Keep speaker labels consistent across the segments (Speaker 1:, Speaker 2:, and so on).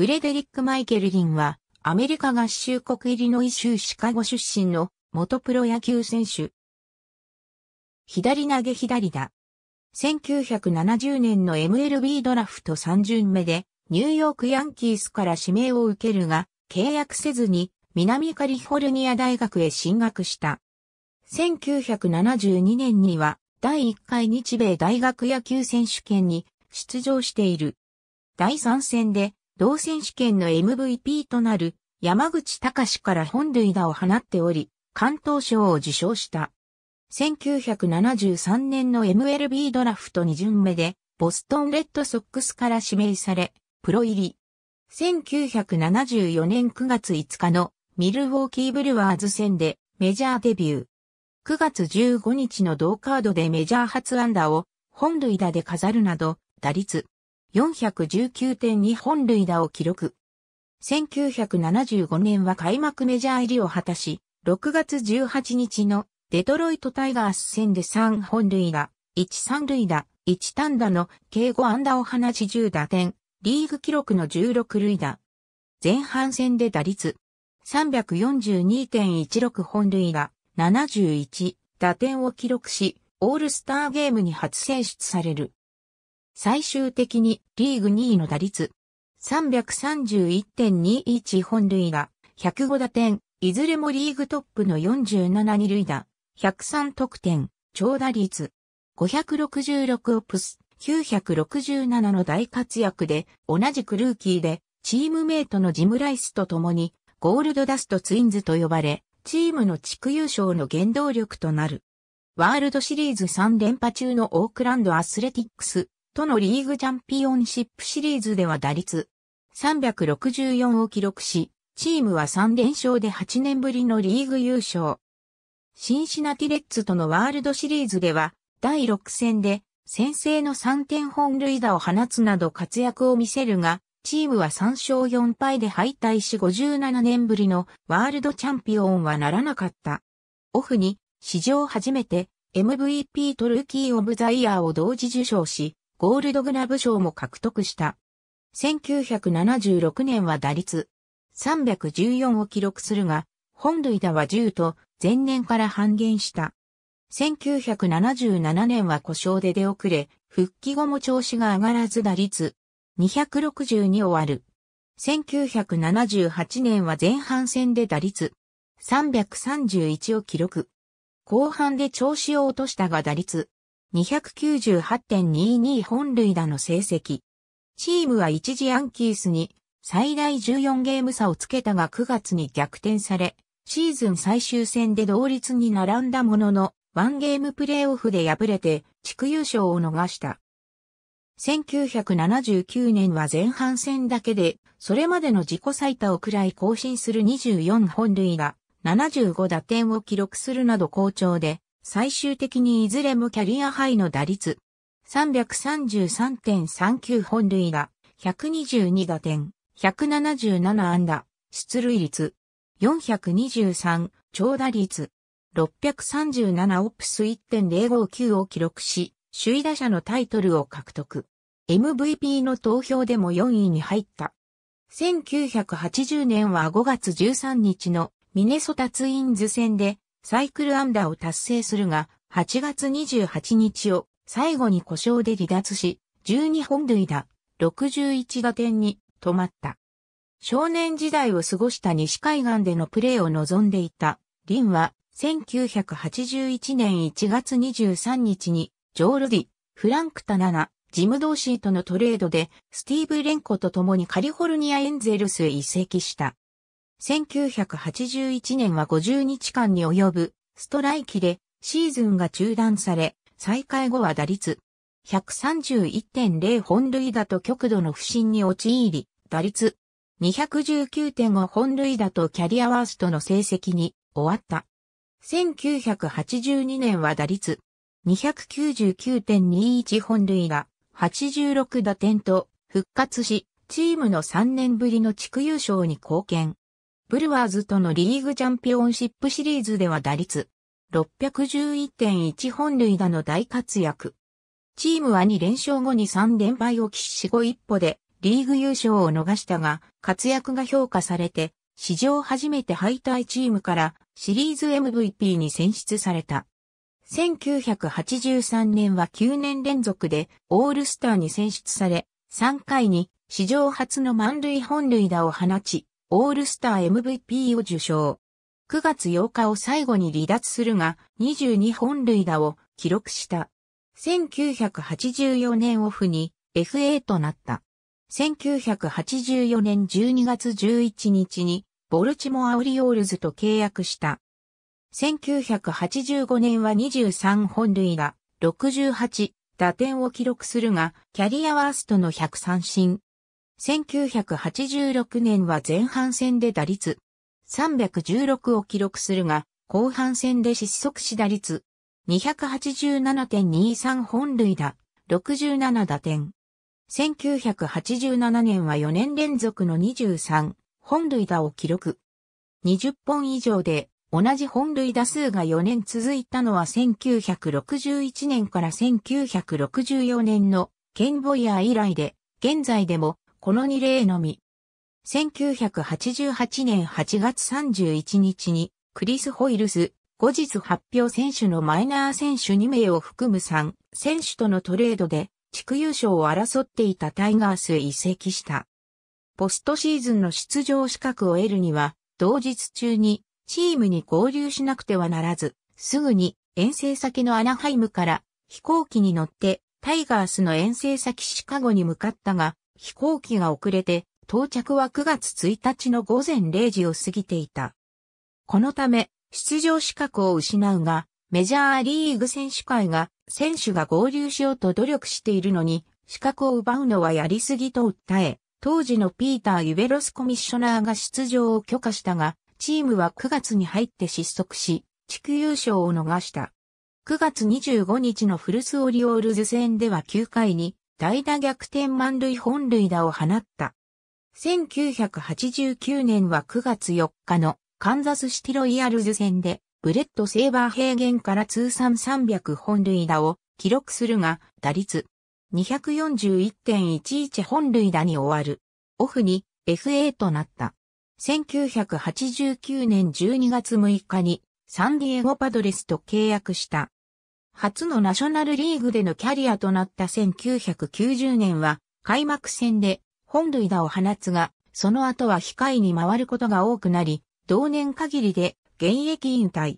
Speaker 1: フレデリック・マイケル・リンは、アメリカ合衆国イリノイ州シカゴ出身の元プロ野球選手。左投げ左打。1970年の MLB ドラフト3巡目で、ニューヨークヤンキースから指名を受けるが、契約せずに南カリフォルニア大学へ進学した。1972年には第1回日米大学野球選手権に出場している。第3戦で同選手権の MVP となる山口隆から本塁打を放っており、関東賞を受賞した。1973年の MLB ドラフト2巡目で、ボストンレッドソックスから指名され、プロ入り。1974年9月5日のミルウォーキーブルワーズ戦でメジャーデビュー。9月15日の同カードでメジャー初安打を本塁打で飾るなど、打率419.2本塁打を記録。1975年は開幕メジャー入りを果たし、6月18日のデトロイトタイガース戦で3本塁打、1三塁打、1単打の計5安打を放ち10打点、リーグ記録の16塁打。前半戦で打率342.16本塁打、71打点を記録し、オールスターゲームに初選出される。最終的にリーグ2位の打率331.21本塁打、105打点、いずれもリーグトップの47二塁打、103得点、長打率566オプス、967の大活躍で、同じくルーキーで、チームメイトのジム・ライスと共に、ゴールドダストツインズと呼ばれ、チームの地区優勝の原動力となる。ワールドシリーズ3連覇中のオークランドアスレティックス、とのリーグチャンピオンシップシリーズでは打率364を記録し、チームは3連勝で8年ぶりのリーグ優勝。シンシナティレッツとのワールドシリーズでは、第6戦で先制の3点本塁打を放つなど活躍を見せるが、チームは3勝4敗で敗退し57年ぶりのワールドチャンピオンはならなかった。オフに史上初めて MVP とルーキーオブザイヤーを同時受賞し、ゴールドグラブ賞も獲得した。1976年は打率314を記録するが、本塁打は10と前年から半減した。1977年は故障で出遅れ、復帰後も調子が上がらず打率262を割る。1978年は前半戦で打率331を記録。後半で調子を落としたが打率298.22本塁打の成績。チームは一時アンキースに最大14ゲーム差をつけたが9月に逆転され、シーズン最終戦で同率に並んだものの、ワンゲームプレーオフで敗れて地区優勝を逃した。1979年は前半戦だけで、それまでの自己最多をくらい更新する24本塁打、75打点を記録するなど好調で、最終的にいずれもキャリアハイの打率333.39本塁打、122打点、177安打、出塁率423、長打率637オプス1.059を記録し、首位打者のタイトルを獲得。MVP の投票でも4位に入った。1980年は5月13日のミネソタツインズ戦でサイクルアンダーを達成するが、8月28日を最後に故障で離脱し、12本塁打、61打点に止まった。少年時代を過ごした西海岸でのプレーを望んでいた、リンは1981年1月23日にジョールディ、フランク・タナナ、ジム・ドーシーとのトレードでスティーブ・レンコと共にカリフォルニア・エンゼルスへ移籍した。1981年は50日間に及ぶストライキでシーズンが中断され、再開後は打率131.0本塁打と極度の不振に陥り、打率219.5本塁打とキャリアワーストの成績に終わった。1982年は打率299.21本塁打、86打点と復活し、チームの3年ぶりの地区優勝に貢献。ブルワーズとのリーグチャンピオンシップシリーズでは打率611.1本塁打の大活躍。チームは2連勝後に3連敗を喫し後一歩でリーグ優勝を逃したが活躍が評価されて史上初めて敗退チームからシリーズ MVP に選出された。1983年は9年連続でオールスターに選出され3回に史上初の満塁本塁打を放ちオールスター MVP を受賞。9月8日を最後に離脱するが、22本塁打を記録した。1984年オフに FA となった。1984年12月11日にボルチモアオリオールズと契約した。1985年は23本塁打、68打点を記録するが、キャリアワーストの103進。1986年は前半戦で打率316を記録するが、後半戦で失速し打率287.23本塁打、67打点。1987年は4年連続の23本塁打を記録。20本以上で同じ本塁打数が4年続いたのは1961年から1964年のケンボイヤー以来で、現在でもこの2例のみ。1988年8月31日に、クリス・ホイルス、後日発表選手のマイナー選手2名を含む3選手とのトレードで、地区優勝を争っていたタイガースへ移籍した。ポストシーズンの出場資格を得るには、同日中にチームに合流しなくてはならず、すぐに遠征先のアナハイムから飛行機に乗ってタイガースの遠征先シカゴに向かったが、飛行機が遅れて、到着は9月1日の午前0時を過ぎていた。このため、出場資格を失うが、メジャーリーグ選手会が、選手が合流しようと努力しているのに、資格を奪うのはやりすぎと訴え、当時のピーター・ユベロスコミッショナーが出場を許可したが、チームは9月に入って失速し、地区優勝を逃した。9月25日のフルスオリオールズ戦では9回に代打逆転満塁本塁打を放った。1989年は9月4日のカンザスシティロイヤルズ戦でブレット・セーバー平原から通算300本塁打を記録するが打率241.11本塁打に終わる。オフに FA となった。1989年12月6日にサンディエゴパドレスと契約した。初のナショナルリーグでのキャリアとなった1990年は開幕戦で本塁打を放つが、その後は控えに回ることが多くなり、同年限りで現役引退。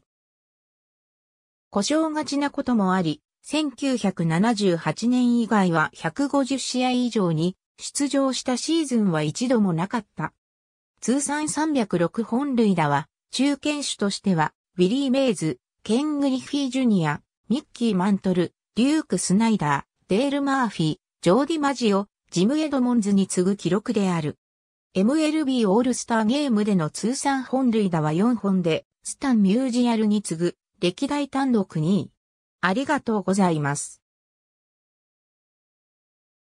Speaker 1: 故障がちなこともあり、1978年以外は150試合以上に出場したシーズンは一度もなかった。通算306本塁打は、中堅手としては、ウィリー・メイズ、ケン・グリフィー・ジュニア、ミッキー・マントル、デューク・スナイダー、デール・マーフィー、ジョーディ・マジオ、ジム・エドモンズに次ぐ記録である。MLB オールスターゲームでの通算本塁打は4本で、スタン・ミュージアルに次ぐ、歴代単独2位。ありがとうございます。